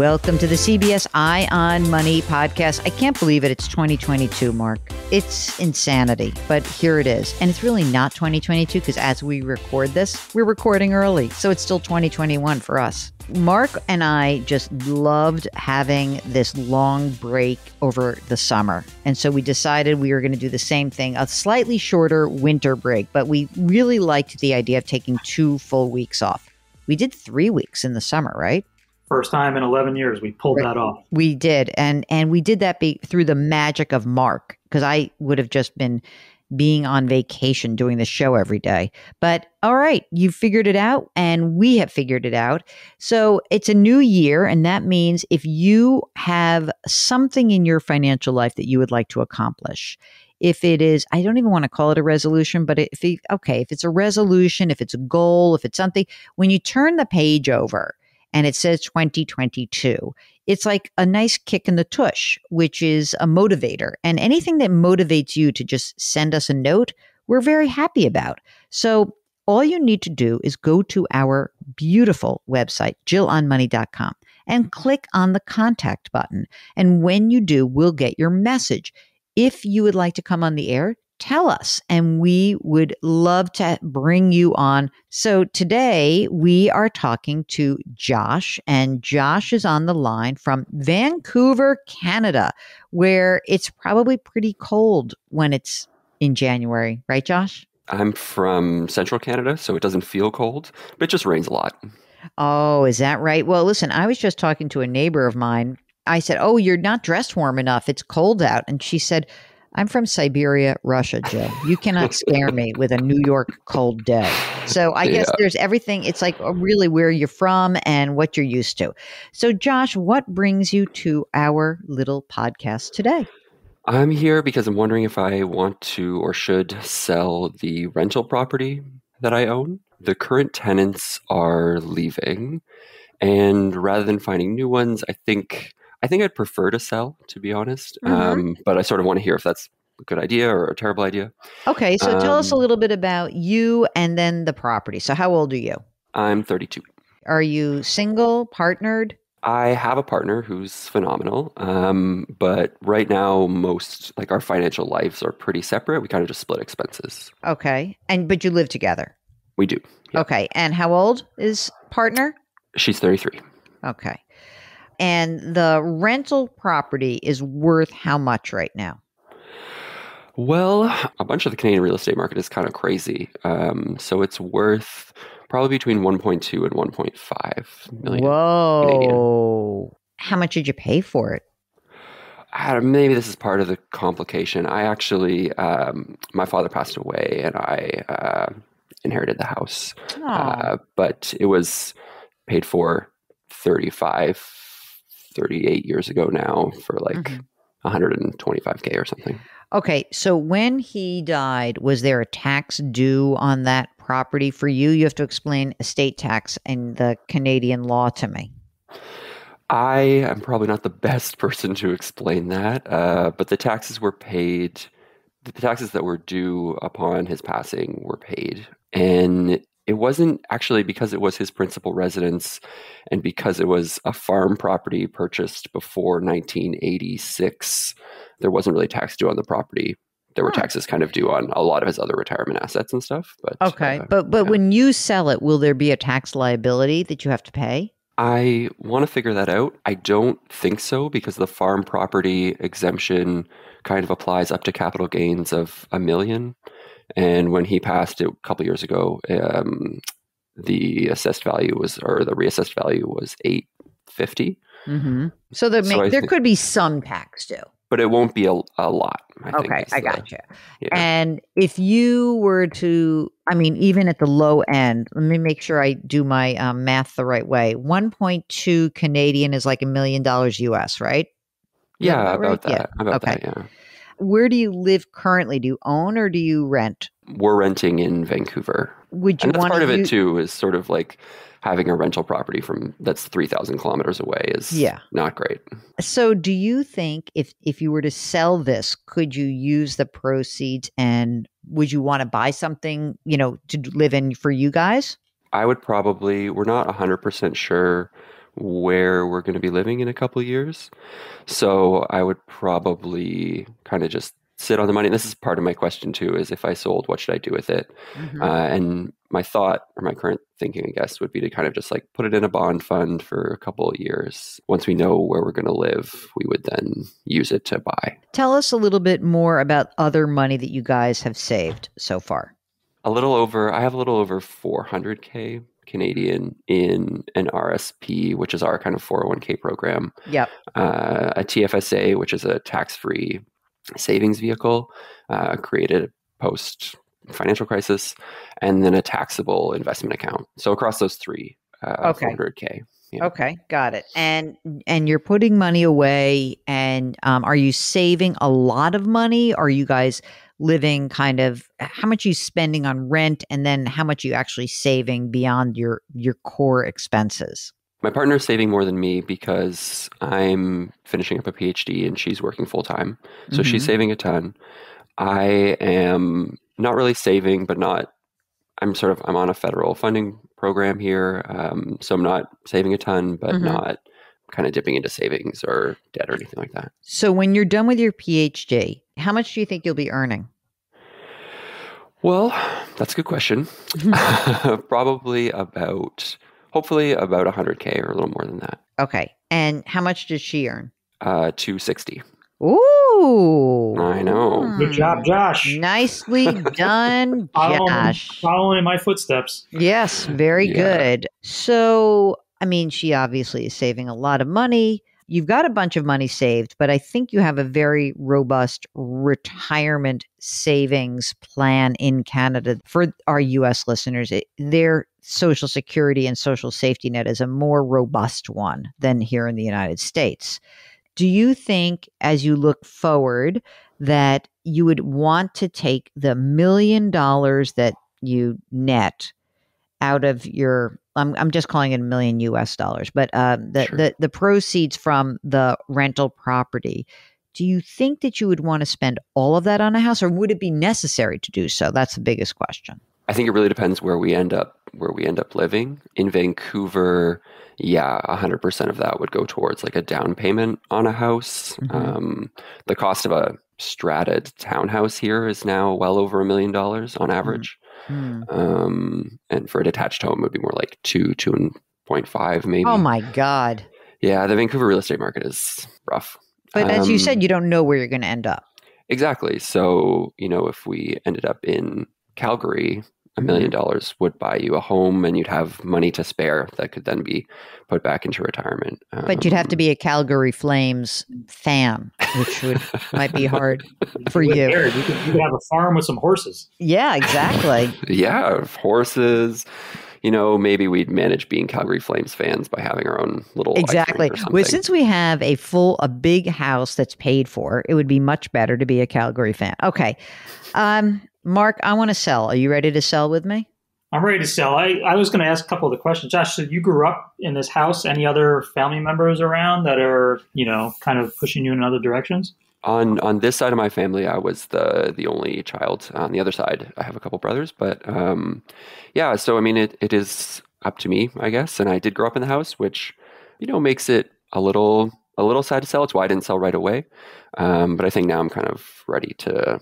Welcome to the CBS Eye on Money podcast. I can't believe it. It's 2022, Mark. It's insanity, but here it is. And it's really not 2022 because as we record this, we're recording early. So it's still 2021 for us. Mark and I just loved having this long break over the summer. And so we decided we were going to do the same thing, a slightly shorter winter break, but we really liked the idea of taking two full weeks off. We did three weeks in the summer, right? first time in 11 years we pulled right. that off we did and and we did that be, through the magic of mark because i would have just been being on vacation doing the show every day. But all right, you figured it out and we have figured it out. So it's a new year. And that means if you have something in your financial life that you would like to accomplish, if it is, I don't even want to call it a resolution, but if, it, okay, if it's a resolution, if it's a goal, if it's something, when you turn the page over, and it says 2022. It's like a nice kick in the tush, which is a motivator. And anything that motivates you to just send us a note, we're very happy about. So all you need to do is go to our beautiful website, jillonmoney.com, and click on the contact button. And when you do, we'll get your message. If you would like to come on the air, tell us, and we would love to bring you on. So today we are talking to Josh, and Josh is on the line from Vancouver, Canada, where it's probably pretty cold when it's in January, right, Josh? I'm from central Canada, so it doesn't feel cold, but it just rains a lot. Oh, is that right? Well, listen, I was just talking to a neighbor of mine. I said, Oh, you're not dressed warm enough. It's cold out. And she said, I'm from Siberia, Russia, Joe. You cannot scare me with a New York cold day. So I guess there's everything. It's like uh, really where you're from and what you're used to. So, Josh, what brings you to our little podcast today? I'm here because I'm wondering if I want to or should sell the rental property that I own. The current tenants are leaving. And rather than finding new ones, I think I think I'd prefer to sell, to be honest. Mm-hmm. Um, but I sort of want to hear if that's a good idea or a terrible idea. Okay, so um, tell us a um little bit about you and then the property. So, how old are you? I'm 32. Are you single, partnered? I have a partner who's phenomenal, um, but right now most like our financial lives are pretty separate. We kind of just split expenses. Okay, and but you live together. We do. Yeah. Okay, and how old is partner? She's thirty three. Okay, and the rental property is worth how much right now? Well, a bunch of the Canadian real estate market is kind of crazy. Um, so it's worth probably between 1.2 and 1.5 million. Whoa. Canadian. How much did you pay for it? maybe this is part of the complication. I actually, um, my father passed away and I uh, inherited the house. Uh, but it was paid for 35 38 years ago now for like mm-hmm. 125K or something. Okay. So when he died, was there a tax due on that property for you? You have to explain estate tax and the Canadian law to me. I am probably not the best person to explain that, uh, but the taxes were paid. The taxes that were due upon his passing were paid, and it wasn't actually because it was his principal residence and because it was a farm property purchased before 1986 there wasn't really tax due on the property there were huh. taxes kind of due on a lot of his other retirement assets and stuff but okay uh, but but yeah. when you sell it will there be a tax liability that you have to pay i want to figure that out i don't think so because the farm property exemption kind of applies up to capital gains of a million and when he passed a couple years ago, um, the assessed value was, or the reassessed value was 850. Mm-hmm. So, the, so there think, could be some tax due. But it won't be a, a lot. I okay, I got gotcha. you. Yeah. And if you were to, I mean, even at the low end, let me make sure I do my um, math the right way. 1.2 Canadian is like a million dollars US, right? Yeah, about right? that. Yeah. About okay. that, yeah where do you live currently? Do you own or do you rent? We're renting in Vancouver. Would you and that's want part of it too is sort of like having a rental property from that's 3000 kilometers away is yeah. not great so do you think if if you were to sell this could you use the proceeds and would you want to buy something you know to live in for you guys i would probably we're not 100% sure where we're going to be living in a couple years. So I would probably kind of just sit on the money. This is part of my question too: is if I sold, what should I do with it? Mm-hmm. Uh, and my thought or my current thinking, I guess, would be to kind of just like put it in a bond fund for a couple of years. Once we know where we're going to live, we would then use it to buy. Tell us a little bit more about other money that you guys have saved so far. A little over, I have a little over 400K Canadian in an RSP, which is our kind of 401k program. Yep. Uh, a TFSA, which is a tax free savings vehicle uh, created post financial crisis, and then a taxable investment account. So across those three, uh, okay. 400k. Yeah. Okay, got it. And and you're putting money away, and um, are you saving a lot of money? Are you guys living kind of how much you spending on rent and then how much you actually saving beyond your your core expenses my partner's saving more than me because i'm finishing up a phd and she's working full-time so mm-hmm. she's saving a ton i am not really saving but not i'm sort of i'm on a federal funding program here um, so i'm not saving a ton but mm-hmm. not kind of dipping into savings or debt or anything like that. So when you're done with your PhD, how much do you think you'll be earning? Well, that's a good question. Probably about hopefully about 100k or a little more than that. Okay. And how much did she earn? Uh 260. Ooh. I know. Good job, hmm. Josh. Nicely done, Josh. Following, following, my footsteps. Yes, very yeah. good. So I mean, she obviously is saving a lot of money. You've got a bunch of money saved, but I think you have a very robust retirement savings plan in Canada for our US listeners. It, their social security and social safety net is a more robust one than here in the United States. Do you think, as you look forward, that you would want to take the million dollars that you net out of your I'm, I'm just calling it a million US dollars, but uh, the, sure. the the proceeds from the rental property. Do you think that you would want to spend all of that on a house, or would it be necessary to do so? That's the biggest question. I think it really depends where we end up where we end up living in Vancouver. Yeah, hundred percent of that would go towards like a down payment on a house. Mm-hmm. Um, the cost of a strated townhouse here is now well over a million dollars on mm-hmm. average. Hmm. Um, and for a detached home, it would be more like two, two and point five, maybe. Oh my god. Yeah, the Vancouver real estate market is rough. But um, as you um, said, you don't know where you're going to end up. Exactly. So you know, if we ended up in Calgary, a million dollars would buy you a home and you'd have money to spare that could then be put back into retirement. Um, but you'd have to um be a Calgary Flames fan, which would might be hard for you. You could, you could have a farm with some horses. Yeah, exactly. yeah, horses you know, maybe we'd manage being Calgary Flames fans by having our own little exactly. Well, since we have a full, a big house that's paid for, it would be much better to be a Calgary fan. Okay, um, Mark, I want to sell. Are you ready to sell with me? I'm ready to sell. I, I was going to ask a couple of the questions. Josh, so you grew up in this house. Any other family members around that are, you know, kind of pushing you in other directions? On on this side of my family, I was the the only child. On the other side, I have a couple brothers, but um, yeah. So I mean, it, it is up to me, I guess. And I did grow up in the house, which you know makes it a little a little sad to sell. It's why I didn't sell right away. Um, but I think now I'm kind of ready to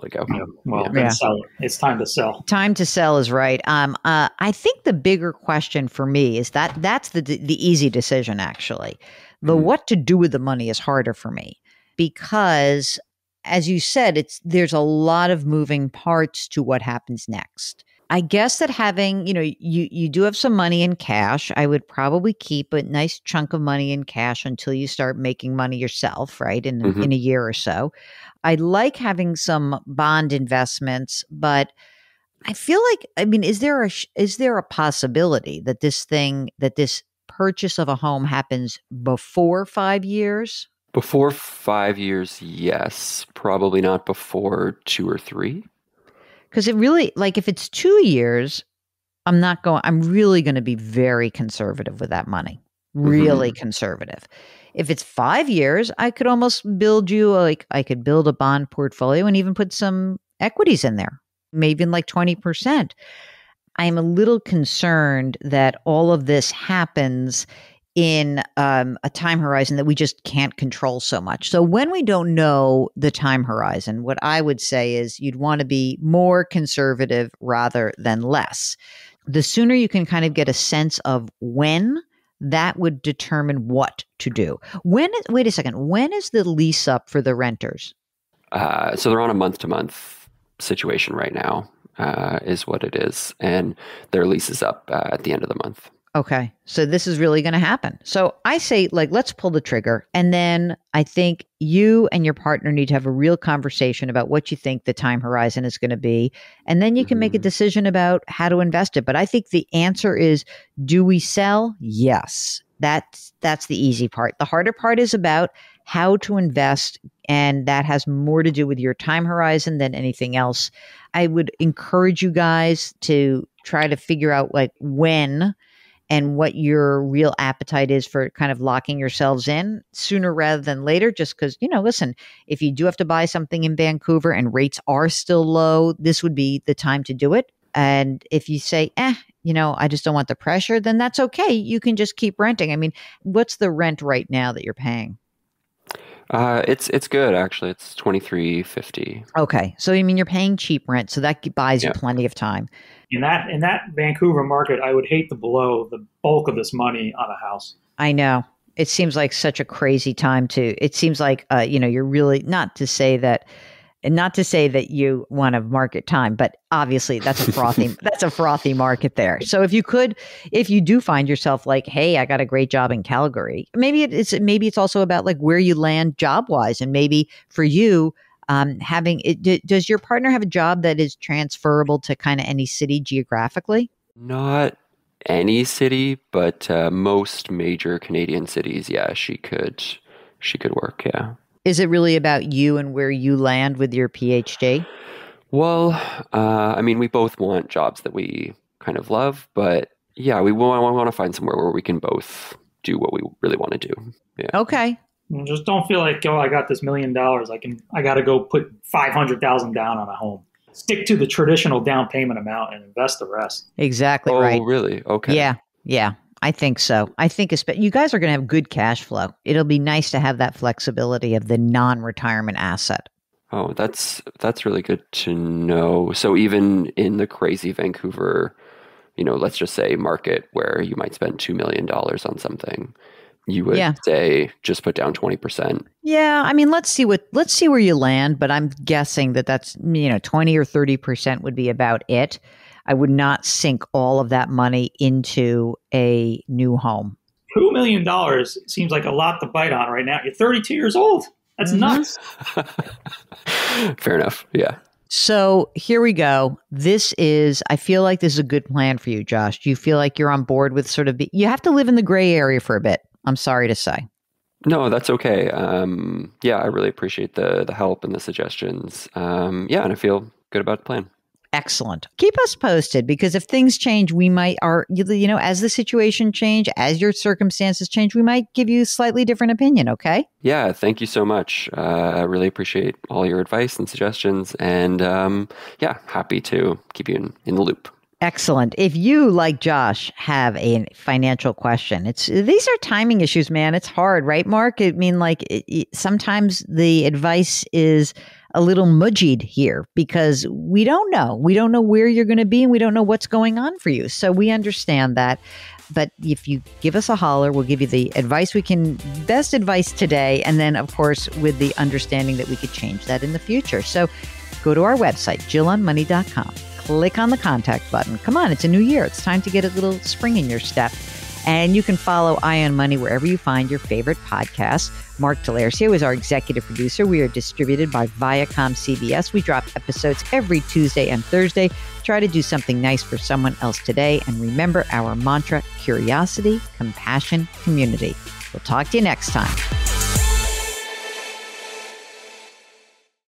while ago. Yeah. Well, yeah. Sell it. it's time to sell. Time to sell is right. Um, uh, I think the bigger question for me is that that's the the easy decision. Actually, the mm-hmm. what to do with the money is harder for me because, as you said, it's there's a lot of moving parts to what happens next. I guess that having, you know, you you do have some money in cash. I would probably keep a nice chunk of money in cash until you start making money yourself, right? In mm-hmm. in a year or so. I like having some bond investments, but I feel like I mean, is there a is there a possibility that this thing that this purchase of a home happens before 5 years? Before 5 years, yes, probably not before 2 or 3. Because it really, like, if it's two years, I'm not going, I'm really going to be very conservative with that money, really mm-hmm. conservative. If it's five years, I could almost build you, like, I could build a bond portfolio and even put some equities in there, maybe in like 20%. I am a little concerned that all of this happens in um, a time horizon that we just can't control so much. So when we don't know the time horizon, what I would say is you'd want to be more conservative rather than less. The sooner you can kind of get a sense of when that would determine what to do. When wait a second, when is the lease up for the renters? Uh, so they're on a month to month situation right now, uh, is what it is, and their lease is up uh, at the end of the month. Okay. So this is really going to happen. So I say, like, let's pull the trigger. And then I think you and your partner need to have a real conversation about what you think the time horizon is going to be. And then you can mm-hmm. make a mm-hmm. decision about how to invest it. But I think the answer is do we sell? Yes. That's that's the easy part. The harder part is about how to invest and that has more to do with your time horizon than anything else. I would encourage you guys to try to figure out like when and what your real appetite is for kind of locking yourselves in sooner rather than later, just because, you know, listen, if you do have to buy something in Vancouver and rates are still low, this would be the time to do it. And if you say, eh, you know, I just don't want the pressure, then that's okay. You can just keep renting. I mean, what's the rent right now that you're paying? Uh, it's it's good actually. It's twenty three fifty. Okay, so you mean you're paying cheap rent, so that buys yeah. you plenty of time. In that in that Vancouver market, I would hate to blow the bulk of this money on a house. I know it seems like such a crazy time to. It seems like uh, you know you're really not to say that and not to say that you want to market time, but obviously that's a frothy that's a frothy market there. So if you could, if you do find yourself like, hey, I got a great job in Calgary, maybe it's maybe it's also about like where you land job wise, and maybe for you. Um, having it, d- does your partner have a job that is transferable to kind of any city geographically? Not any city, but uh, most major Canadian cities. Yeah, she could, she could work. Yeah. Is it really about you and where you land with your PhD? Well, uh, I mean, we both want jobs that we kind of love, but yeah, we want, we want to find somewhere where we can both do what we really want to do. Yeah. Okay. Mm, just don't feel like oh, I got this million dollars. I can. I got to go put five hundred thousand down on a home. Stick to the traditional down payment amount and invest the rest. Exactly oh, right. Really? Okay. Yeah. Yeah. I think so. I think it's, you guys are going to have good cash flow. It'll be nice to have that flexibility of the non-retirement asset. Oh, that's that's really good to know. So even in the crazy Vancouver, you know, let's just say market where you might spend two million dollars on something, you would yeah. say just put down 20%. Yeah, I mean let's see what let's see where you land, but I'm guessing that that's you know 20 or 30% would be about it. I would not sink all of that money into a new home. $2 million seems like a lot to bite on right now. You're 32 years old. That's mm-hmm. nuts. Fair enough. Yeah. So here we go. This is, I feel like this is a good plan for you, Josh. Do you feel like you're on board with sort of, be, you have to live in the gray area for a bit. I'm sorry to say. No, that's okay. Um, yeah, I really appreciate the the help and the suggestions. Um, yeah, and I feel good about the plan. Excellent. Keep us posted because if things change, we might are you know as the situation change, as your circumstances change, we might give you slightly different opinion. Okay. Yeah. Thank you so much. Uh, I really appreciate all your advice and suggestions, and um, yeah, happy to keep you in, in the loop. Excellent. If you, like Josh, have a financial question, it's these are timing issues, man. It's hard, right, Mark? I mean, like it, it, sometimes the advice is a little mudgied here because we don't know. We don't know where you're going to be and we don't know what's going on for you. So we understand that. But if you give us a holler, we'll give you the advice we can, best advice today. And then, of course, with the understanding that we could change that in the future. So go to our website, jillonmoney.com. Click on the contact button. Come on, it's a new year. It's time to get a little spring in your step. And you can follow Ion Money wherever you find your favorite podcasts. Mark Delercio is our executive producer. We are distributed by Viacom CBS. We drop episodes every Tuesday and Thursday. Try to do something nice for someone else today. And remember our mantra curiosity, compassion, community. We'll talk to you next time.